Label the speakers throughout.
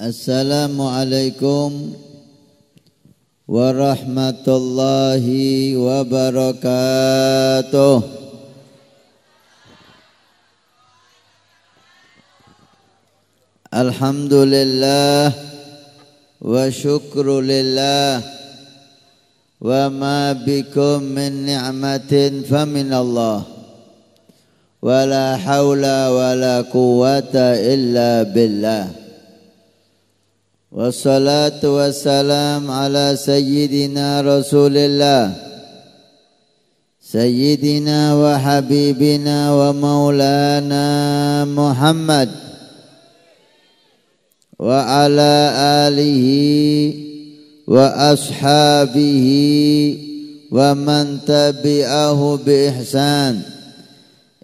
Speaker 1: Assalamualaikum warahmatullahi wabarakatuh Alhamdulillah وشكر لله وما بكم من نعمة فمن الله ولا حول ولا قوة إلا بالله والصلاة والسلام على سيدنا رسول الله سيدنا وحبيبنا ومولانا محمد وعلى آله وأصحابه ومن تبعه بإحسان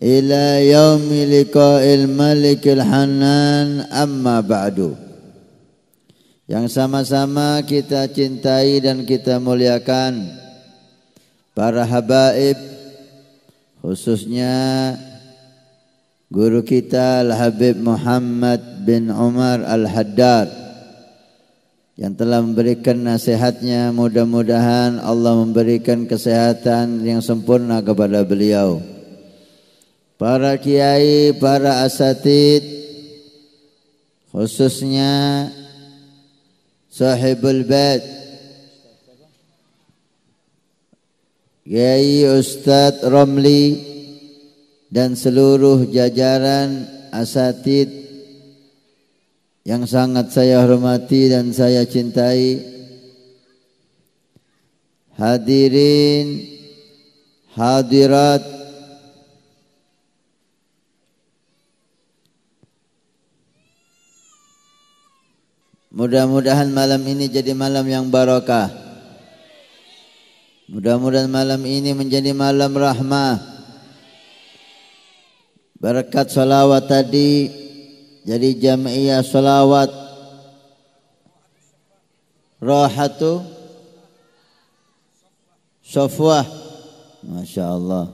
Speaker 1: إلى يوم لقاء الملك الحنان أما بعد yang sama-sama kita cintai dan kita muliakan para habaib khususnya Guru kita Al-Habib Muhammad bin Umar Al-Haddad yang telah memberikan nasihatnya mudah-mudahan Allah memberikan kesehatan yang sempurna kepada beliau. Para kiai, para asatid khususnya sahibul bait Kiai Ustaz Romli dan seluruh jajaran asatid yang sangat saya hormati dan saya cintai hadirin hadirat Mudah-mudahan malam ini jadi malam yang barokah, Mudah-mudahan malam ini menjadi malam rahmah. Berkat salawat tadi jadi jamiah salawat rohatu sofwah. Masya Allah.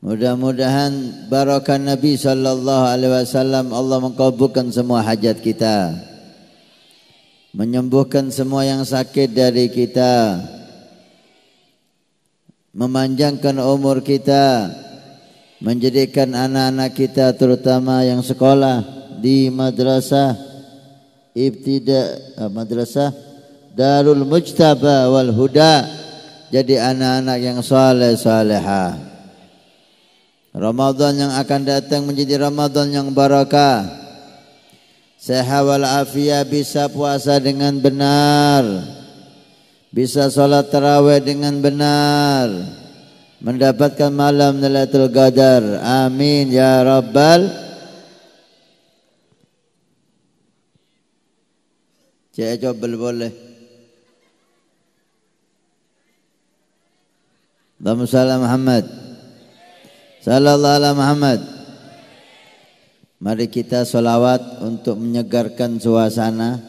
Speaker 1: Mudah-mudahan barokah Nabi Sallallahu Alaihi Wasallam Allah mengkabulkan semua hajat kita. Menyembuhkan semua yang sakit dari kita. Memanjangkan umur kita. Memanjangkan umur kita menjadikan anak-anak kita terutama yang sekolah di madrasah ibtida eh, madrasah Darul Mujtaba wal Huda jadi anak-anak yang saleh salehah Ramadan yang akan datang menjadi Ramadan yang barakah sehat wal bisa puasa dengan benar bisa salat tarawih dengan benar mendapatkan malam Lailatul Qadar. Amin ya rabbal Cek cobel boleh. Allahumma salli Muhammad. Sallallahu alaihi Muhammad. Mari kita solawat untuk menyegarkan suasana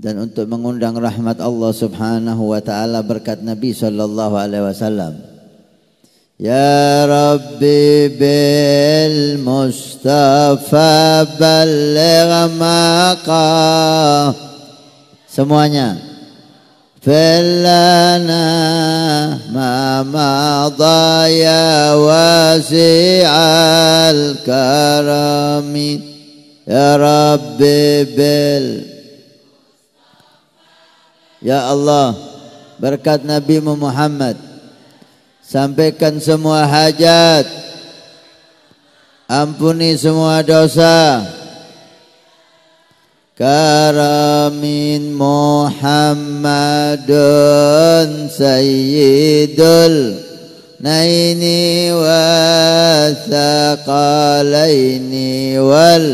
Speaker 1: dan untuk mengundang rahmat Allah Subhanahu wa taala berkat Nabi sallallahu alaihi wasallam. يا ربي بالمصطفى بلغ مقام سموانيا فلنا ما مضى يا واسع الكرم يا ربي بال يا الله بركات نبي محمد Sampaikan semua hajat. Ampuni semua dosa. Karamin Muhammadun Sayyidul Naini wa Thaqalaini wal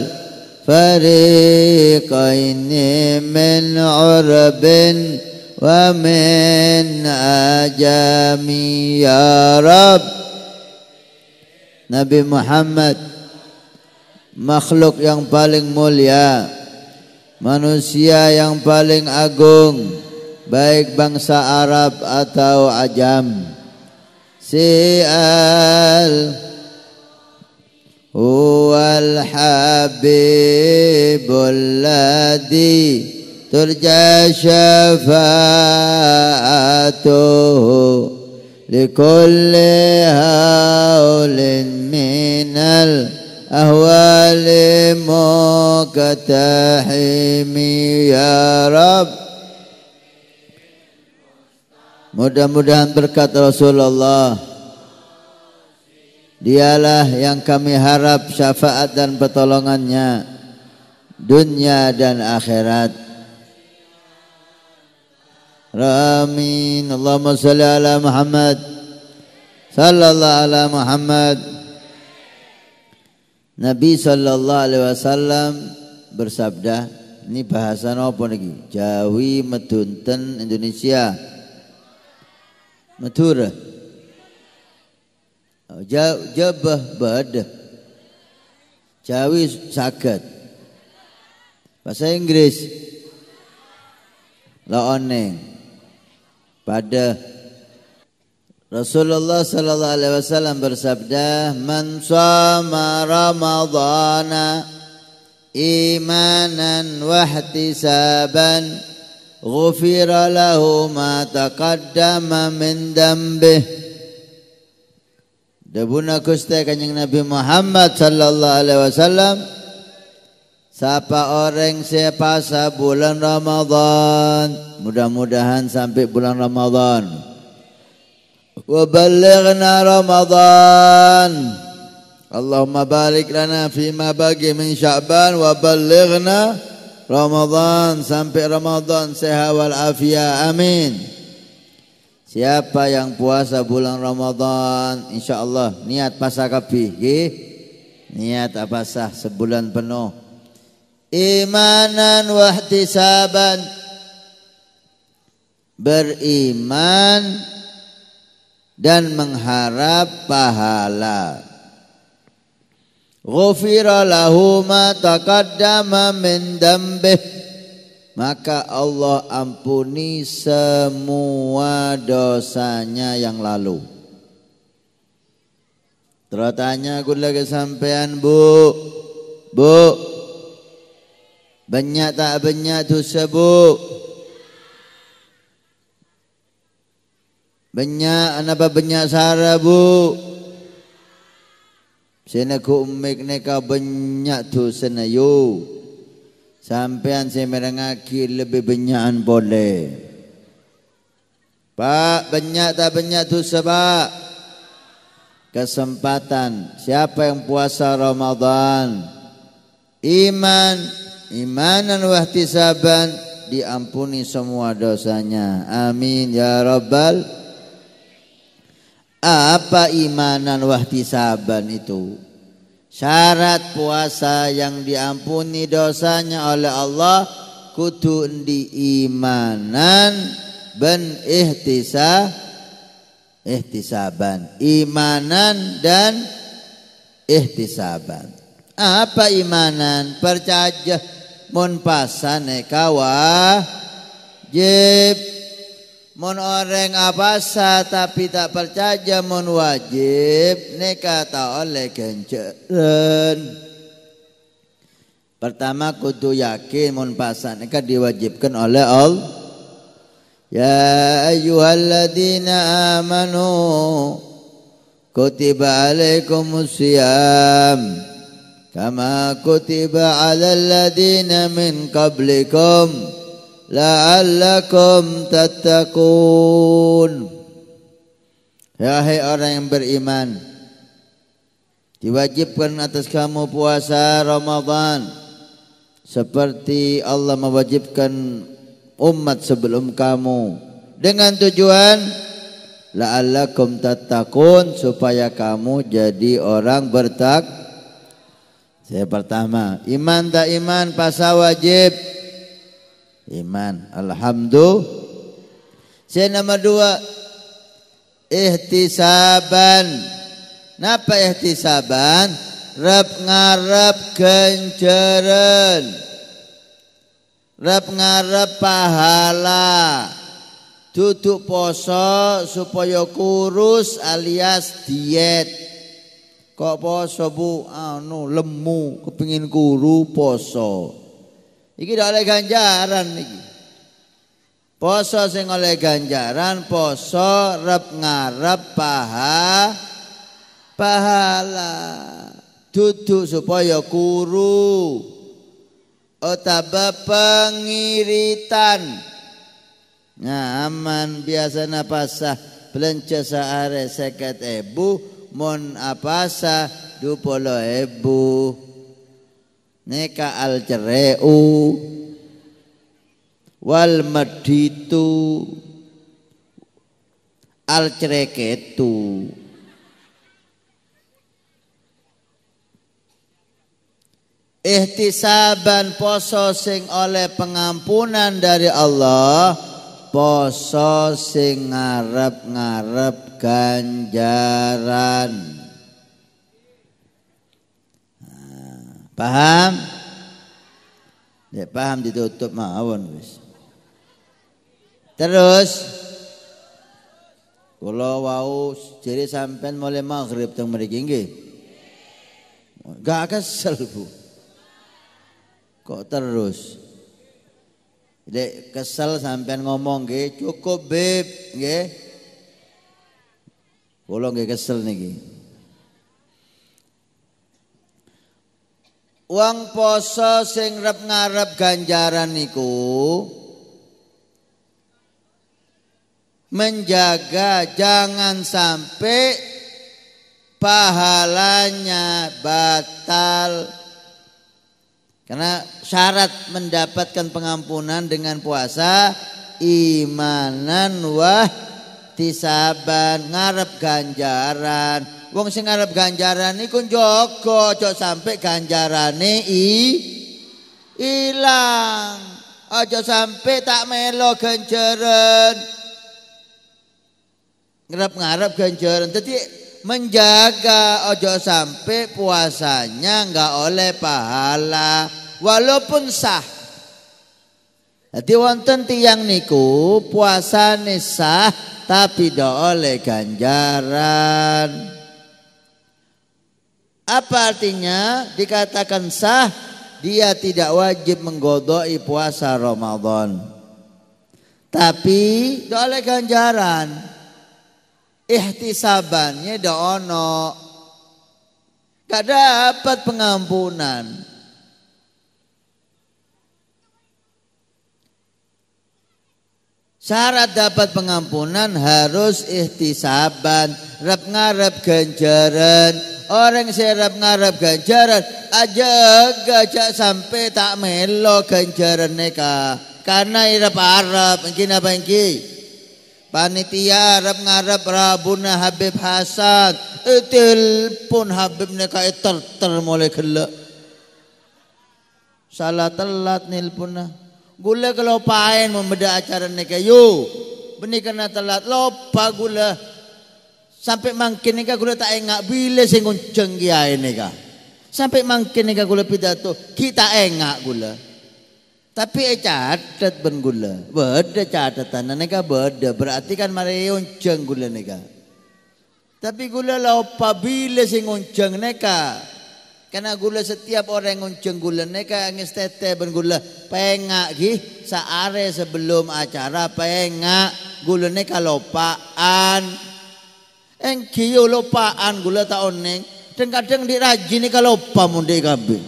Speaker 1: Fariqaini min Urbin ومن أجامي ya رب Nabi Muhammad makhluk yang paling mulia manusia yang paling agung baik bangsa Arab atau Ajam Si al huwal habibul ladzi ترجى شفاعته لكل هول من الأهوال مكتحم يا رب Mudah-mudahan berkat Rasulullah Dialah yang kami harap syafaat dan pertolongannya Dunia dan akhirat آمين Allahumma صل Muhammad. محمد صلى Muhammad. Nabi Sallallahu Alaihi Wasallam bersabda, ini bahasa apa lagi? Jawi Medunten Indonesia, Madura, oh, Jabah Badah, Jawi Sagat, bahasa Inggris, Laoneng, pada Rasulullah sallallahu alaihi wasallam bersabda man shoma ramadhana imanan wa ihtisaban ghufira lahu ma taqaddama min dambih Debuna kusta kanjeng Nabi Muhammad sallallahu alaihi wasallam Siapa orang sepasa bulan Ramadan Mudah-mudahan sampai bulan Ramadan Wabalighna Ramadan Allahumma barik lana fima bagi min sya'ban Wabalighna Ramadan Sampai Ramadan sehat wal afiyah Amin Siapa yang puasa bulan Ramadan InsyaAllah niat pasah kapi Niat apa sah sebulan penuh imanan wahtisaban beriman dan mengharap pahala. Ghufira lahu ma taqaddama min dambih. Maka Allah ampuni semua dosanya yang lalu. Terus tanya aku lagi sampean bu, bu, banyak tak banyak tu sebut. Banyak apa banyak sarabu. Sena ku umek kau banyak tu senayu. Sampean saya merengaki lebih banyakan boleh. Pak banyak tak banyak tu sebab kesempatan siapa yang puasa Ramadan iman imanan wahtisaban diampuni semua dosanya. Amin ya rabbal apa imanan wahtisaban itu? Syarat puasa yang diampuni dosanya oleh Allah kudu di imanan ben ihtisa ihtisaban. Imanan dan ihtisaban. Apa imanan? Percaya mun pasane kawa jib mun orang abasa tapi tak percaya mun wajib nikah oleh kenceren Pertama kudu yakin mun pasan nikah diwajibkan oleh Allah. Ya ayyuhalladzina amanu kutiba alaikumus syiyam كما كتب على الذين من قبلكم la'allakum tattaqun Ya hai orang yang beriman Diwajibkan atas kamu puasa Ramadan Seperti Allah mewajibkan umat sebelum kamu Dengan tujuan La'allakum tattaqun Supaya kamu jadi orang bertak saya pertama, iman tak iman puasa wajib. Iman, alhamdulillah. Saya nomor dua, ihtisaban. Napa ihtisaban? Rep ngarap kenjeren. rep ngarap pahala. Duduk poso supaya kurus alias diet. Kok poso Bu? Anu lemu, kepingin kuru poso. Iki dak oleh ganjaran iki. Poso sing oleh ganjaran poso rep ngarep paha pahala. Duduk supaya kuru. Otaba pengiritan. Nah aman biasa napasah belanja seare seket ebu Mon apasa dupolo ebu neka al cereu wal meditu al cereketu Ihtisaban poso sing oleh pengampunan dari Allah Poso sing ngarep-ngarep ganjaran. paham? Ya, paham ditutup mawon wis. Terus kula wau jere sampean mulai maghrib teng mriki nggih. Gak kesel, Bu. Kok terus? Dek kesel sampean ngomong nggih, cukup beb nggih. Kula nggih kesel niki. Wong poso sing rep ngarep ganjaran niku menjaga jangan sampai pahalanya batal karena syarat mendapatkan pengampunan dengan puasa imanan wah disaban ngarep ganjaran wong sing ngarep ganjaran iku njogo aja sampai ganjarane i ilang aja sampai tak melo ganjaran ngarep-ngarep ganjaran jadi menjaga ojo sampai puasanya nggak oleh pahala walaupun sah jadi wonten tiang niku puasa nisah tapi do oleh ganjaran. Apa artinya dikatakan sah dia tidak wajib menggodoi puasa Ramadan. Tapi do oleh ganjaran. Ihtisabannya do ono. Gak dapat pengampunan. Syarat dapat pengampunan harus ihtisaban, rep ngarep ganjaran. Orang serap ngarep ganjaran aja gajak sampai tak melo ganjaran neka. Karena irap Arab, mungkin apa Panitia Arab ngarep Rabuna Habib Hasan. Itil eh, pun Habib neka itu ter mulai gelak. Salah telat nilpunah. Gula kalau membeda acara ni kayu. Beni kena telat lopa gula. Sampai mangkin ni gula tak engak bila sing gonceng kiai ni Sampai mangkin ni gula pidato kita engak gula. Tapi eh catat ben gula. Beda catatan neka nah beda. Berarti kan mari gonceng gula neka. Tapi gula lopa bila sing gonceng neka. Karena gula setiap orang yang nguncung gula neka angis tete gula pengak gih saare sebelum acara pengak gula neka lopaan. Eng kiyo lopaan gula tak oneng. Dan kadang diraji neka lopa mundi kabe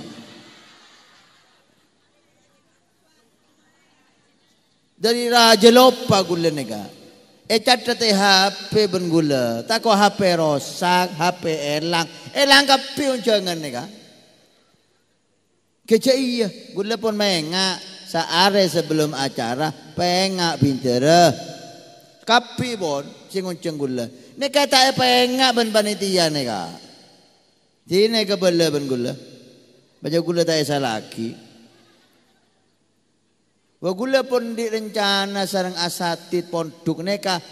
Speaker 1: Dari raja lopa gula neka. Eh HP ben gula. Tako HP rosak, HP elang. Elang kapi unjangan nih kak. iya, gula pun mengak. Saare sebelum acara, pengak bintera. Kapi bon, sing unceng gula. Ini kata pengak ben panitia nih di Sini benggula ben gula. Baca gula tak esah lagi. Wagula kula pun direncana sarang asatid pondok neka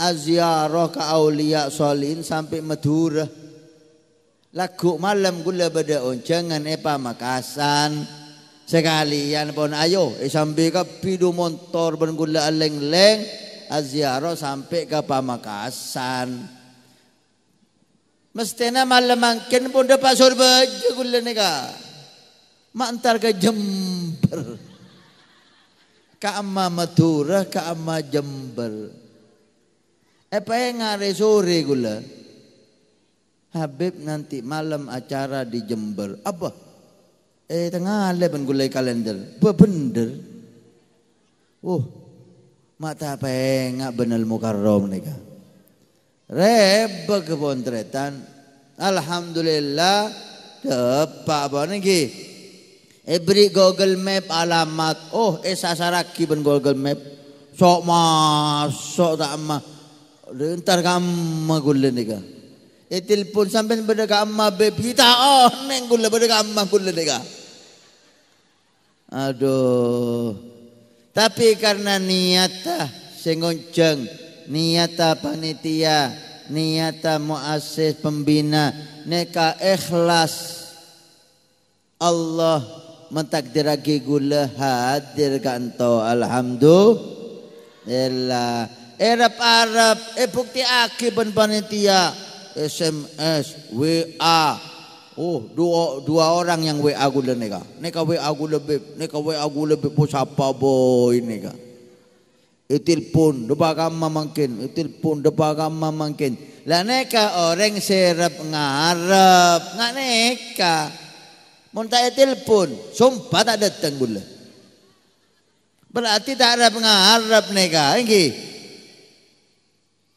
Speaker 1: aziarah ka aulia solin sampai Madura. Lagu malam gula beda oncengan epa Makasan. Sekalian eh, pun ayo e sampai ke pidu motor ben gula leng-leng aziaro sampai ke Pamakasan. mestena malam makin pun dapat surga gula neka. mantar ke Jember. Kaama Madura, kaama Jember. Eh, apa yang ngare sore gula? Habib nanti malam acara di Jember. Apa? Eh tengah lepen gulai kalender. Bener. Oh, mata apa eh, ngak bener mukarrom nika. Rebe kebontretan. Alhamdulillah. Tepak apa nih Ebrik Google Map alamat. Oh, eh sasaraki ben Google Map. Sok masuk tak ma. Rentar kamma gulle nika. E eh, telpon sampai benda kamma be pita oh neng gulle benda kamma gulle nika. Aduh. Tapi karena niata ah, sengonjeng, niata panitia, niata ah, muasis pembina, neka ikhlas Allah mentakdirake gula hadir kanto alhamdulillah Arab Arab eh bukti aki ben panitia SMS WA oh dua dua orang yang WA gula nega. Neka WA gula beb neka WA kula beb oh, sapa boy itil eh, pun depa kama mungkin eh, pun depa kama mungkin lah neka orang serap ngarep nggak neka Muntai telpon, telepon, sumpah tak datang pula. Berarti tak harap ngarap neka, engki. Eh,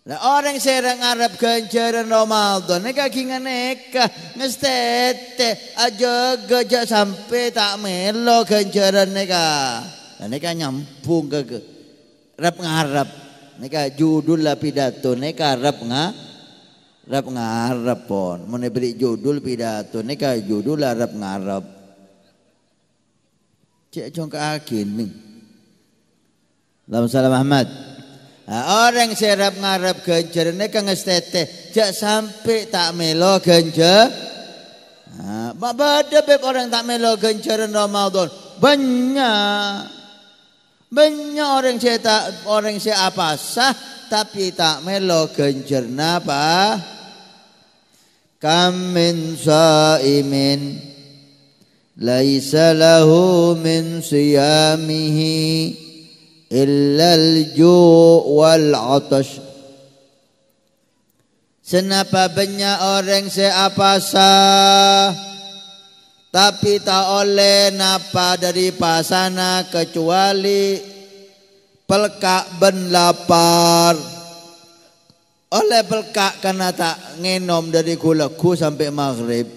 Speaker 1: nah, orang serang ngarap ganjaran Ramadan, neka kinga neka, ngestete, aja gajah sampai tak melo ganjaran neka. Nah, neka nyampung ke, ke. rap ngarap. Neka judul lah pidato, neka rap ngarap Rap ngarep pon. Mau beri judul pidato ini judul lah rap ngarep. Cek cong akin nih. Allahumma salam Ahmad. orang orang serap ngarep ganjar ini kang estete. cek sampai tak melo ganjar. Nah, ada beb orang tak melo ganjaran Ramadan. Banyak. Banyak orang saya tak orang saya apa sah tapi tak melo ganjar, apa? Kam min sa'imin Laisa lahu min siyamihi Illa al-ju' wal-atash Senapa banyak orang seapa sah Tapi tak oleh napa dari pasana Kecuali pelkak ben lapar oleh oh, pelkak karena tak ngenom dari gulaku sampai maghrib.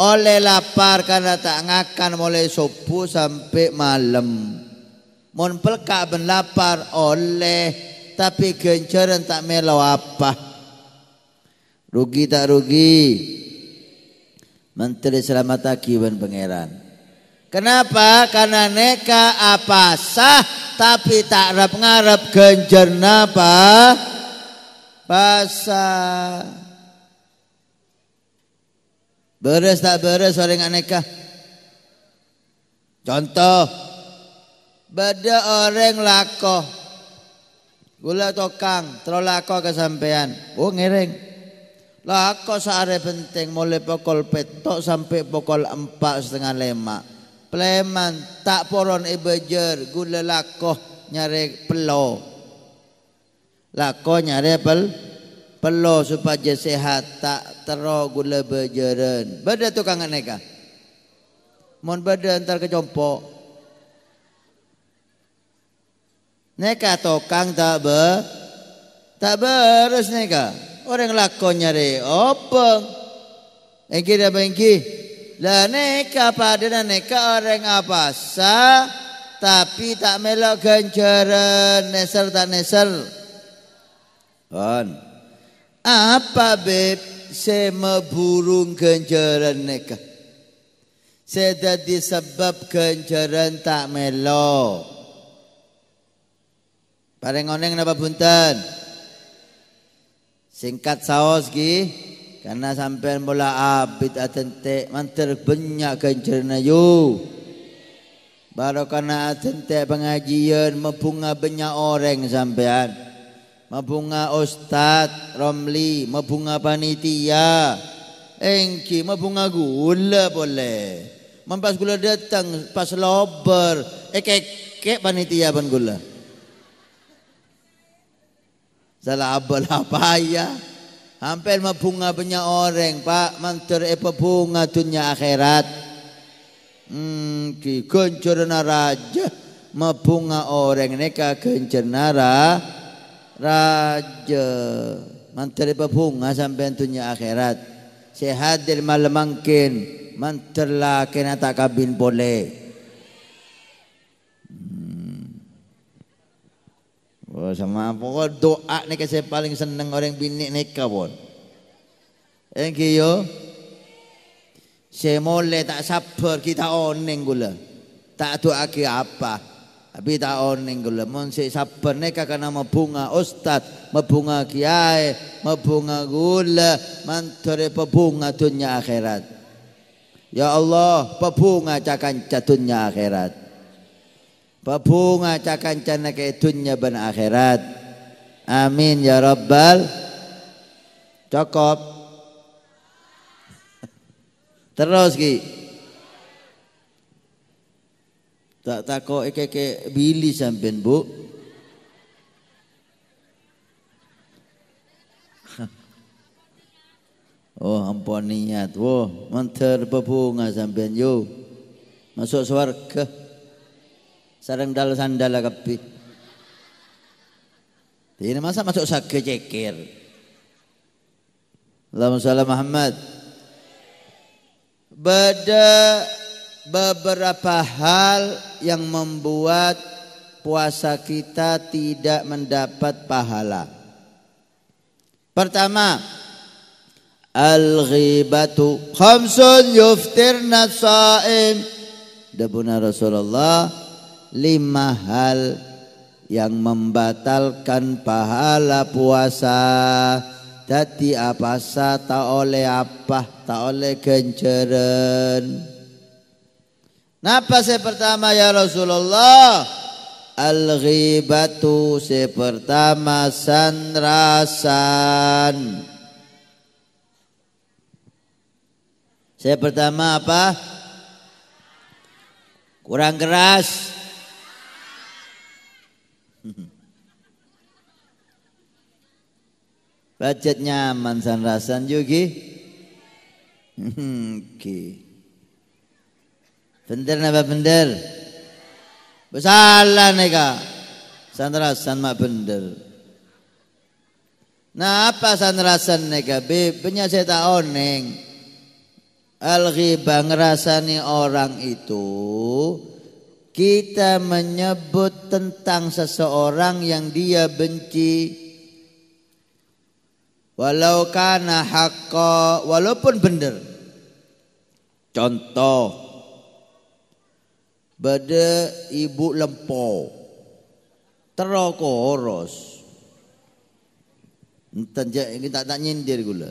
Speaker 1: Oleh oh, lapar karena tak ngakan mulai subuh sampai malam. Mon pelkak ben lapar oleh tapi gencaran tak melo apa. Rugi tak rugi. Menteri Selamat Akiban Pangeran. Kenapa? Karena neka apa sah tapi tak rap ngarap genjerna apa? basah. Beres tak beres orang yang nikah. Contoh, beda orang lakoh. Gula tokang, lako kesampean. Oh ngereng. Lako aku seare penting mulai pokol petok sampai pokol empat setengah lima. Pleman tak poron ibejer gula lakoh nyari pelo lakonya nyari pel pelo supaya sehat tak tero gula bejeren beda tukang kangen neka mon beda antar kejompo neka tokang tak be tak beres neka orang lakonya nyari openg engki dah bengki lah neka pada neka orang apa sah tapi tak melok ganjaran neser tak neser On. Apa beb saya meburung ganjaran nikah. Saya jadi sebab ganjaran tak melo. Pareng oneng napa punten? Singkat saos karena sampean bola abit atente manter banyak ganjaran ayu. Barokana atente pengajian mepunga banyak orang sampean. Mabunga ustad Romli, mabunga panitia. Engki mabunga gula boleh. mampas gula datang pas lober. Ekek eh, ekek panitia ban gula. Salah abal apa ya? Hampir mabunga punya orang, Pak. Mantur epa eh, bunga dunia akhirat. Hmm, ki goncer naraja orang neka gencer naraja raja mantar bunga sampai tentunya akhirat sehat dari mungkin mantar lah kena tak kabin boleh hmm. oh, sama pokok oh, doa ni saya paling seneng orang bini nikah pun yang kiyo saya mulai tak sabar kita oneng gula tak doa apa tapi taon ning gelemon sik sabene kakana mebunga ustad, mebunga kiai, mebunga gula, mantore pebunga dunya akhirat. Ya Allah, pebunga cakan dunya akhirat. Pebunga cakan cana ke dunya ben akhirat. Amin ya rabbal. Cukup. Terus ki. Tak takoke keke bili sampean, Bu. Oh, ampun niat. Wah, menter bebunga sampean yo. Masuk swarga. Sarang dal sandal kabeh. Ini masa masuk saga cekir. Allahumma shalli Muhammad. Badak beberapa hal yang membuat puasa kita tidak mendapat pahala. Pertama, al-ghibatu khamsun yuftirna saim. Debuna Rasulullah lima hal yang membatalkan pahala puasa. Tadi apa sah? tak oleh apa tak oleh kenceren. Napa saya pertama ya Rasulullah? Al-ghibatu pertama sanrasan. Saya pertama apa? Kurang keras. Budget nyaman sanrasan juga. Oke. Okay. Bener napa bener? Salah nika. Sanrasan mak bener. Nah apa sanrasan nika? Be penyaceta oneng. Al ghibah ngerasani orang itu kita menyebut tentang seseorang yang dia benci walau karena haqqa walaupun benar contoh Bade ibu lempo. Teroko horos. Enten ini tak tak nyindir gula.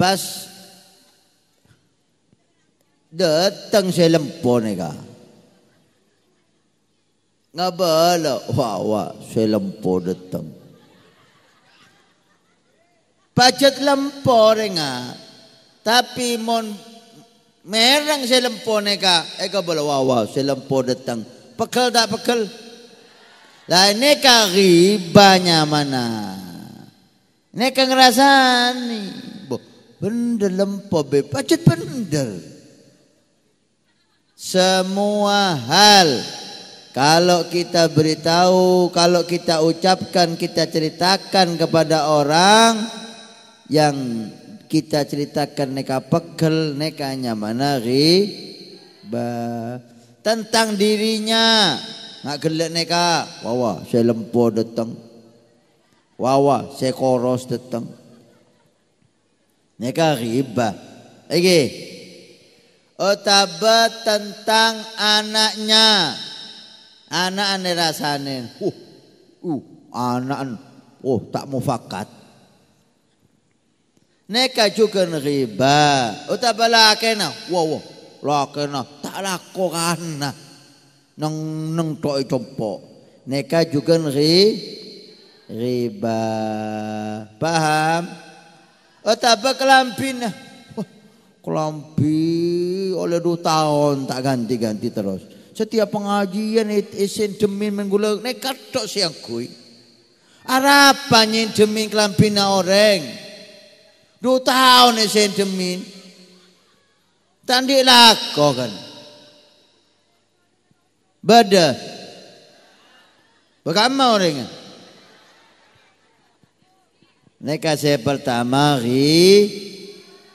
Speaker 1: Pas datang saya lempo neka. Ngabala, wah wah, saya lempo datang. Pajat lempo neka. Tapi mon Merang selempo neka eka balawawa selempo datang. Pekel tak pekel? Lah neka ribanya mana? Neka ngerasa Bo, bendel lempo be pacet bendel. Semua hal kalau kita beritahu, kalau kita ucapkan, kita ceritakan kepada orang yang kita ceritakan neka pegel neka nyamana riba tentang dirinya nggak gelek neka wawa saya lempo datang wawa saya koros datang neka riba oke otaba tentang anaknya anak ane rasane uh uh anak oh tak mufakat neka juga riba utaba lakena wow lakena tak lakukan neng neng toy tompo neka juga ri riba paham utaba kelampin kelampi oleh dua tahun tak ganti-ganti terus setiap pengajian isin demin menggulung nekat tok siang kui harapannya demin kelampina orang Dua tahun saya demin. Tandi lako kan. Bada. Bagaimana orangnya? Kan. Neka saya pertama ri,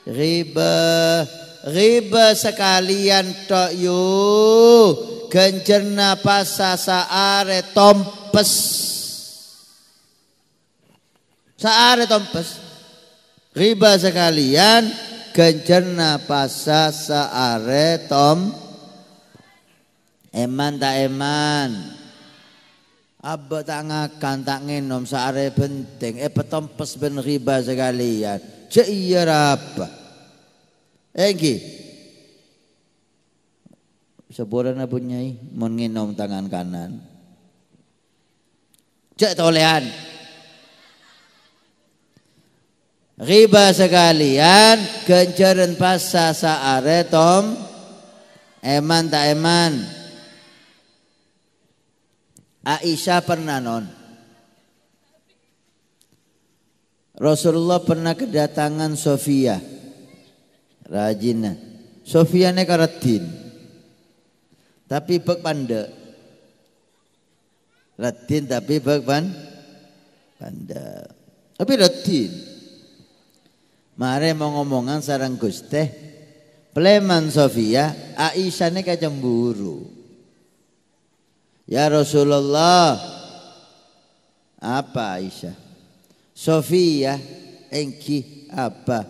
Speaker 1: riba riba sekalian tok yu pas pasa saare tompes saare tompes Riba sekalian genjerna pasa saare tom eman tak eman. Abah tak ngakan tak nginom saare penting. Eh petompes ben riba sekalian. Cek iya apa? Engki. Eh, Seburan apa nyai? Mau tangan kanan. Cek tolehan riba sekalian genjeren pasa saare tom eman tak eman Aisyah pernah non Rasulullah pernah kedatangan Sofia rajinnya. Sofia ne karatin tapi bek pande Retin tapi bek pan pande tapi retin Mare mau ngomongan sarang Gusteh Pleman Sofia Aisyah ini buru. Ya Rasulullah Apa Aisyah Sofia Engki apa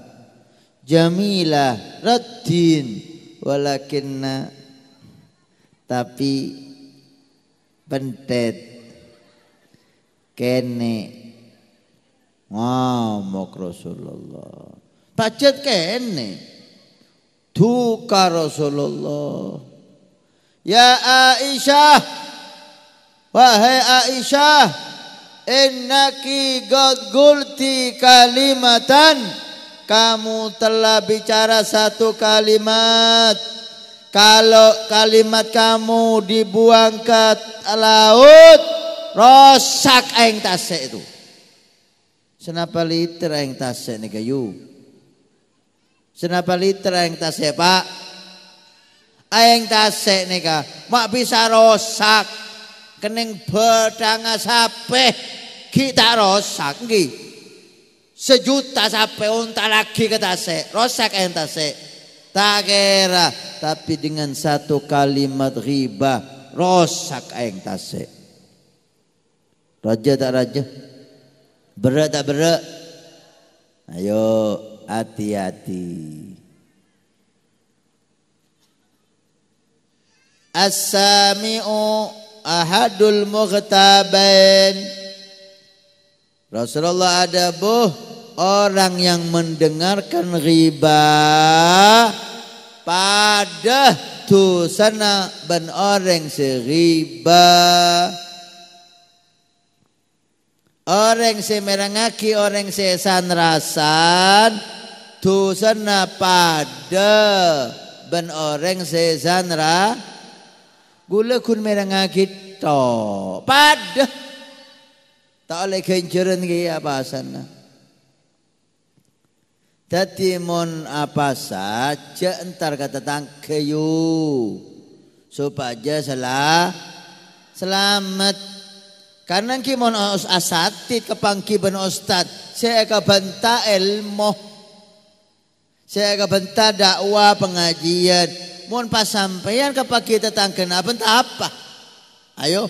Speaker 1: Jamilah Raddin Walakinna Tapi Pentet Kene ngamuk Rasulullah pacet kene duka Rasulullah ya Aisyah wahai Aisyah innaki god qulti kalimatan kamu telah bicara satu kalimat kalau kalimat kamu dibuang ke laut rosak aing tasik itu Senapa liter yang tasnya nih kayu? Senapa liter yang tasnya pak? Ayang tasik nih kak, mak bisa rosak, kening berdanga sape kita rosak nggih. Sejuta sape unta lagi ke tasnya, rosak yang tasik. Tak kira, tapi dengan satu kalimat riba rosak aing tasik. Raja tak raja? Berat tak berat, Ayo hati-hati. As-sami'u ahadul mughtabain. Rasulullah ada buh orang yang mendengarkan riba pada tu sana ben orang seriba. Si Orang semerangaki orang sesan rasan dosana pada ben orang sesan ra gula kun merangaki to pada tak oleh kencuran apa sana Dadi mun apa saja entar kata tang tangkeyu supaya salah selamat karena ki mon asati kepangki ben ustad, saya kabanta ilmu. Saya kabanta dakwah pengajian. Mon pas sampean kepaki tetangken apa entah apa. Ayo.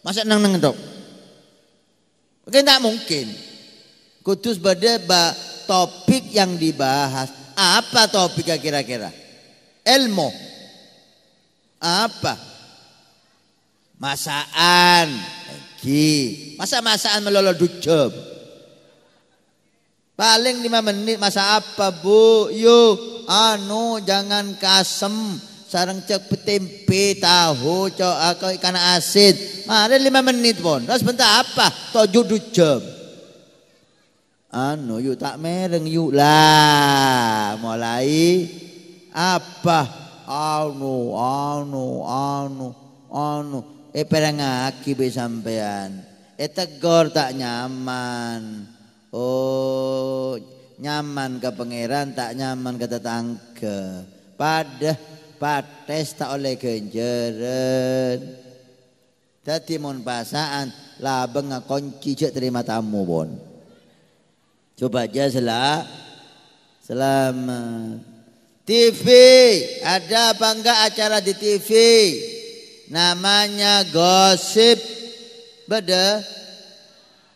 Speaker 1: Masa nang nang dok. Mungkin tak mungkin. Kudus pada ba, topik yang dibahas. Apa topiknya kira-kira? Ilmu. Apa? Masaan lagi. Masa masaan melolo dujub? Paling lima menit masa apa bu? Yuk, anu jangan kasem. Sarang cek tempe, tahu, cok aku ikan asin. Mari lima menit pun. Terus bentar apa? Toju dujub. Anu yuk tak mereng yuk lah. Mulai apa? Anu, anu, anu, anu eh perang aki be sampean eh tegor tak nyaman oh nyaman ke pangeran tak nyaman ke tetangga pada pates tak oleh genjeren jadi mun pasaan labeng kunci cek terima tamu bon coba aja selah selamat TV ada apa enggak acara di TV namanya gosip. Beda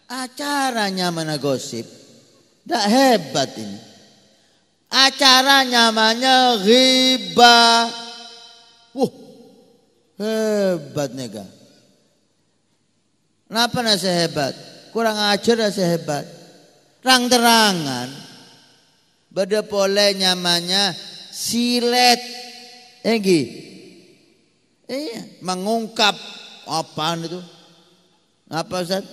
Speaker 1: acaranya mana gosip. Tidak hebat ini. Acara namanya riba. Wah, hebat nega. Kenapa nasi hebat? Kurang ajar nasi hebat. terang terangan. Beda boleh namanya silet. enggih. Eh, Iya, mengungkap apaan itu? Apa Ustaz?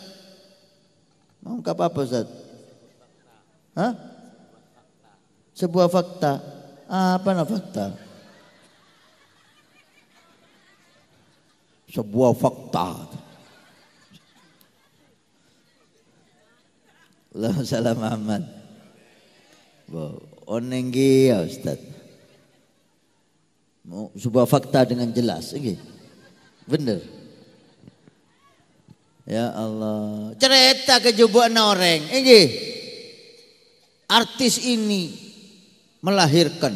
Speaker 1: Mengungkap apa Ustaz? Hah? Sebuah fakta. Apa nah fakta? Sebuah fakta. Allahumma salam Muhammad. Wow, ya Ustaz sebuah fakta dengan jelas. Okay. Bener. Ya Allah. Cerita kejubuan orang. Ini. Artis ini melahirkan.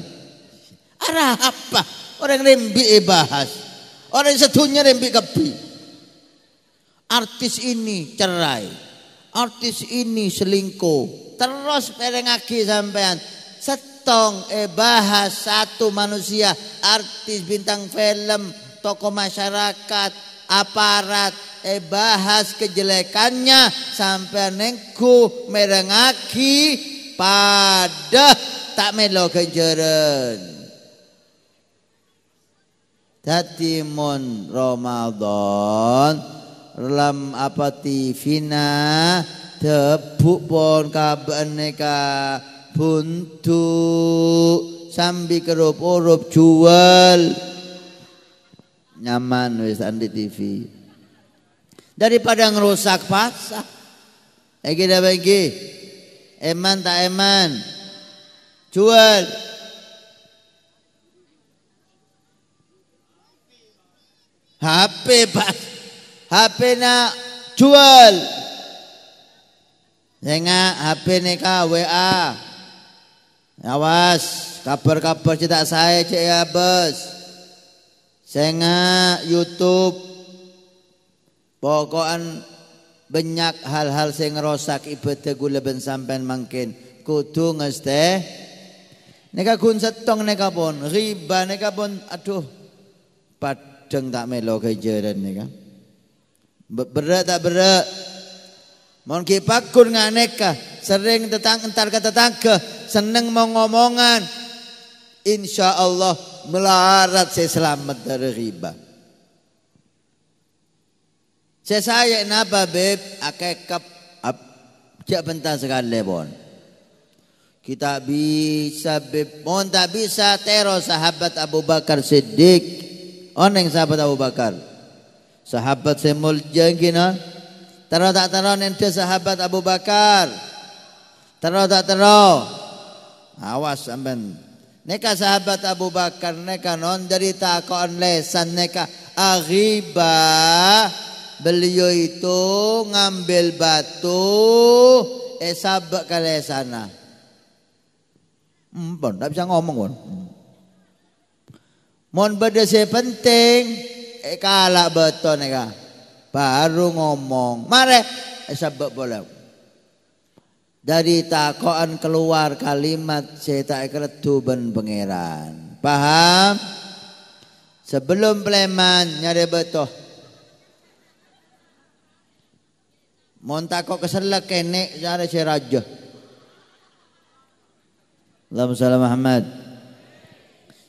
Speaker 1: Arah apa? Orang rembi eh bahas. Orang setunya rembi kepi. Artis ini cerai. Artis ini selingkuh. Terus perengaki sampean. Set Tong eh bahas satu manusia, artis bintang film, tokoh masyarakat, aparat eh bahas kejelekannya sampai nengku merengaki pada tak melo kenjeren. Tati mon Ramadan lam apa tifina debuk pon kabene buntu sambi kerup-urup jual nyaman wis andi TV daripada ngerusak pasar Egi dah bagi eman tak eman jual HP pak HP nak jual Dengar HP nikah WA Awas, kabar-kabar cita saya cek ya bos. Senga ya, YouTube pokokan banyak hal-hal sing rosak ibadah kula ben sampean mangkin kudu ngeste neka kun setong neka pun riba neka pun aduh padeng tak melo kejaran neka berat tak berat Mungkin kipak kun nganeka, sering tetang entar ke seneng mau ngomongan. Insya Allah melarat saya selamat dari riba. Saya saya napa beb akekap ap cek bentar sekali lebon, Kita bisa beb mohon tak bisa teror sahabat Abu Bakar Siddiq. Oneng sahabat Abu Bakar. Sahabat semul jengkinah Tero tak tero ente sahabat Abu Bakar. Tero tak tero. Awas amben. Neka sahabat Abu Bakar neka non dari takon lesan neka aghiba beliau itu ngambil batu eh sabak ke lesana. tak bisa ngomong bon. Mon beda penting, eh kalak beton neka baru ngomong mare eh, sebab boleh dari takoan keluar kalimat cerita kredu tuben pangeran paham sebelum pleman nyari betul Montako keselak kene cara si raja. Allahumma salli Muhammad.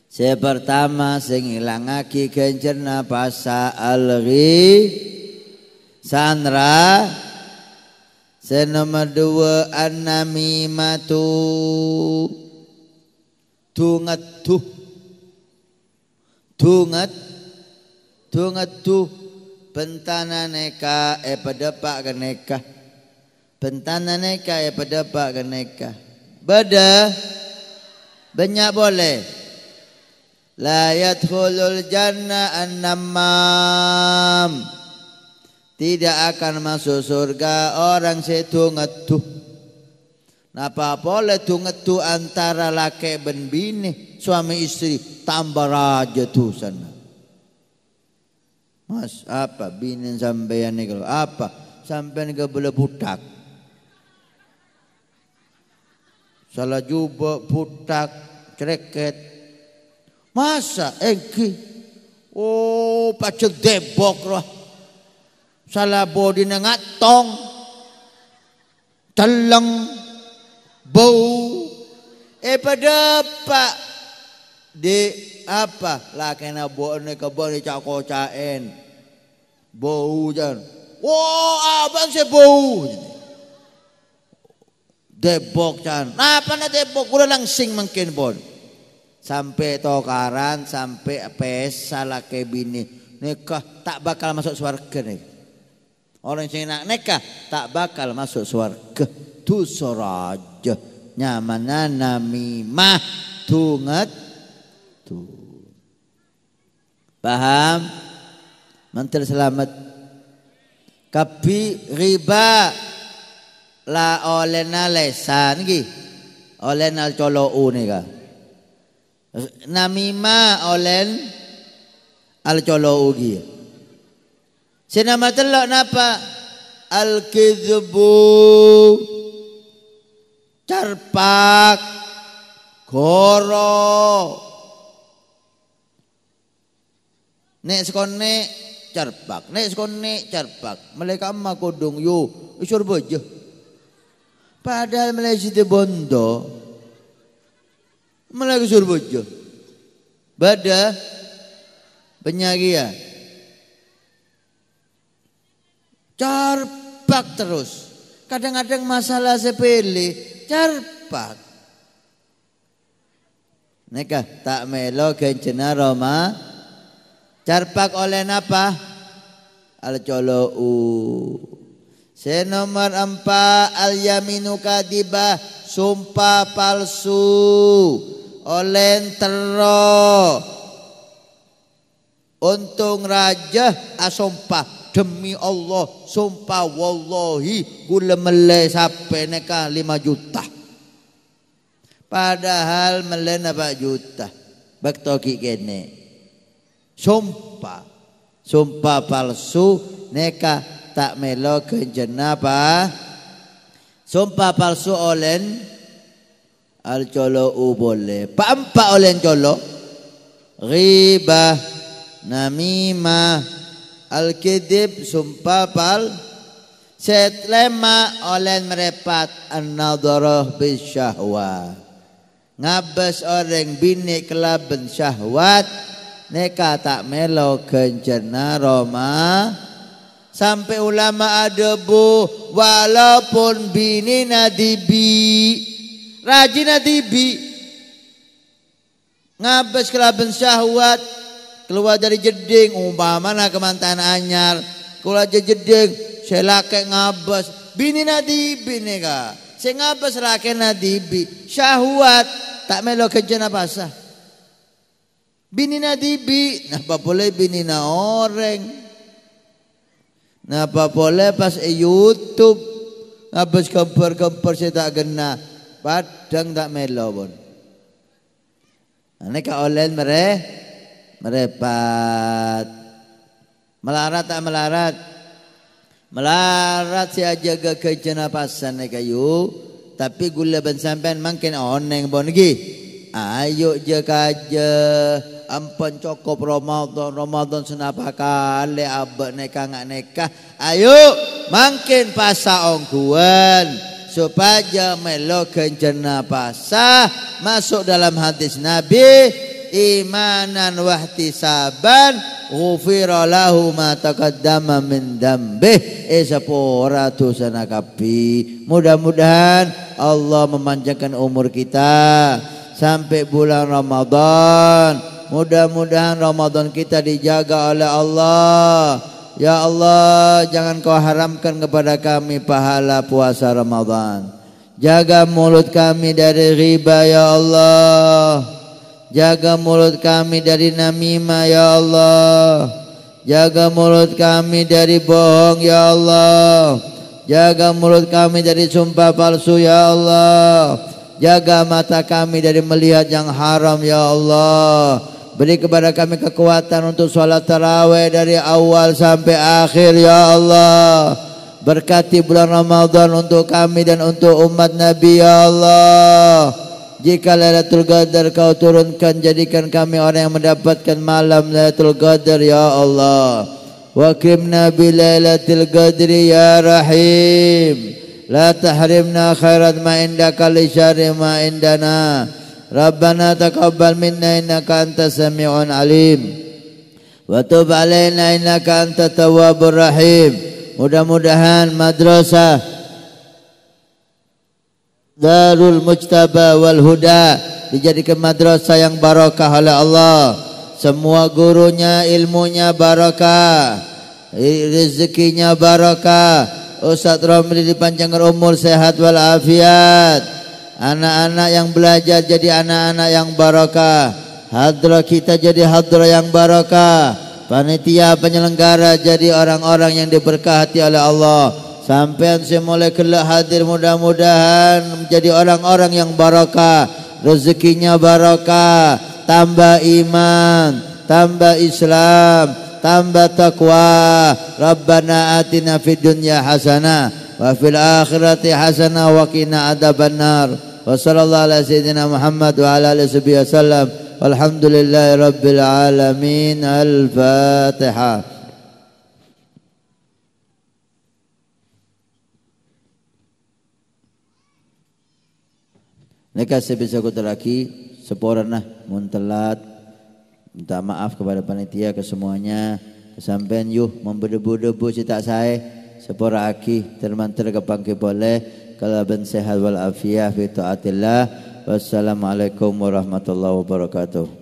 Speaker 1: Saya pertama sing ilangake pasal pasa alghi Sandra Senomor dua An-namimatu Tungat tuh Tungat Tungat tuh Pentana neka Eh pada pak ke neka Pentana neka Eh pada pak ke beda Banyak boleh La yadkhulul jannah an-namam tidak akan masuk surga orang situ ngetuh. Napa boleh tuh ngetuh antara laki ben bini suami istri tambah raja tuh sana. Mas apa bini sampean ni kalau apa sampean ke boleh budak. Salah jubah budak cereket. Masa engki. Eh, oh pacet debok lah salah bodi nga tong talang bau e pada pa di apa laki kena bo ne ka cako caen bau jan wow abang si bau debok jan nah, apa na debok udah langsing mungkin bon sampai tokaran sampai pes salah ke bini nikah tak bakal masuk surga nih Orang sing nak nikah tak bakal masuk surga. Tu suraja nyamana namimah tunget tu. Paham? Menteri selamat. Kapi riba la oleh lesan ki. Olena colou nami Namimah oleh al u ki. Sinama telok napa? Al-kizbu carpak Goro Nek sekone carpak nek sekone carpak Mereka emak kodong yo, usur bojo. Padahal mereka situ bondo, mereka usur bojo. Bada carpak terus. Kadang-kadang masalah sepele, carpak Neka tak melo genjena Roma. carpak oleh apa? Al colou. Se nomor empat al yaminu kadibah sumpah palsu oleh tero. Untung raja asumpah ah, demi Allah sumpah wallahi gula mele sampai neka lima juta padahal mele napa juta bak toki kene sumpah sumpah palsu neka tak melo kenjenapa sumpah palsu olen al colo ubole pampa olen colo riba namimah Al-kidib sumpah pal Setlema oleh merepat An-nadharah bisyahwa Ngabes orang bini kelaben syahwat Neka tak melo gencena Roma Sampai ulama adobo Walaupun bini nadibi Rajin nadibi Ngabes kelaben syahwat keluar dari jeding umpamana kemantan anyar keluar dari jeding selake ngabas bini nadibi nega saya ngabas lake nadibi syahwat tak melo kejena basah bini nadibi apa boleh bini na orang apa boleh pas e YouTube ngabas kemper-kemper saya tak gena padang tak melo pun Ini kaolen merepat melarat tak melarat melarat si aja ga kejenapasan kayu tapi gula ben sampean makin oneng bon ayo je kaje ampun cukup Ramadan Ramadan senapa kali abek neka ngak neka. ayo makin pasa ongkuan supaya melo kenjena pasah masuk dalam hadis Nabi imanan wahtisaban ghufira lahu ma taqaddama min dambih eh, isapura dosana kabi mudah-mudahan Allah memanjangkan umur kita sampai bulan Ramadan mudah-mudahan Ramadan kita dijaga oleh Allah Ya Allah jangan kau haramkan kepada kami pahala puasa Ramadan Jaga mulut kami dari riba ya Allah Jaga mulut kami dari namimah ya Allah. Jaga mulut kami dari bohong ya Allah. Jaga mulut kami dari sumpah palsu ya Allah. Jaga mata kami dari melihat yang haram ya Allah. Beri kepada kami kekuatan untuk sholat taraweh dari awal sampai akhir ya Allah. Berkati bulan Ramadan untuk kami dan untuk umat Nabi ya Allah. Jika Lailatul Qadar kau turunkan jadikan kami orang yang mendapatkan malam Lailatul Qadar ya Allah. Wa krimna bi Lailatul Qadri ya Rahim. La tahrimna khairat ma indaka li syarri ma indana. Rabbana taqabbal minna innaka antas samiun alim. Wa tub alaina innaka antat tawwabur rahim. Mudah-mudahan madrasah Darul Mujtaba wal Huda dijadikan madrasah yang barokah oleh Allah. Semua gurunya ilmunya barokah, rezekinya barokah. Ustaz Romli dipanjangkan umur sehat walafiat. Anak-anak yang belajar jadi anak-anak yang barokah. Hadrah kita jadi hadrah yang barokah. Panitia penyelenggara jadi orang-orang yang diberkati oleh Allah. Sampai saya mulai kelak hadir mudah-mudahan menjadi orang-orang yang barokah, rezekinya barokah, tambah iman, tambah Islam, tambah takwa. Rabbana atina fid dunya hasanah wa fil akhirati hasana wa qina adzabannar. Wa sallallahu ala sayyidina Muhammad wa ala alihi wasallam. Walhamdulillahi rabbil alamin. Al-Fatihah. Mereka sebisa seporan lah, muntelat minta maaf kepada panitia kesemuanya, semuanya kesampean yuh membedebu-debu cita saya sepora aki termantar ke pangki boleh kalau ben sehat wal afiyah fi taatillah wassalamualaikum warahmatullahi wabarakatuh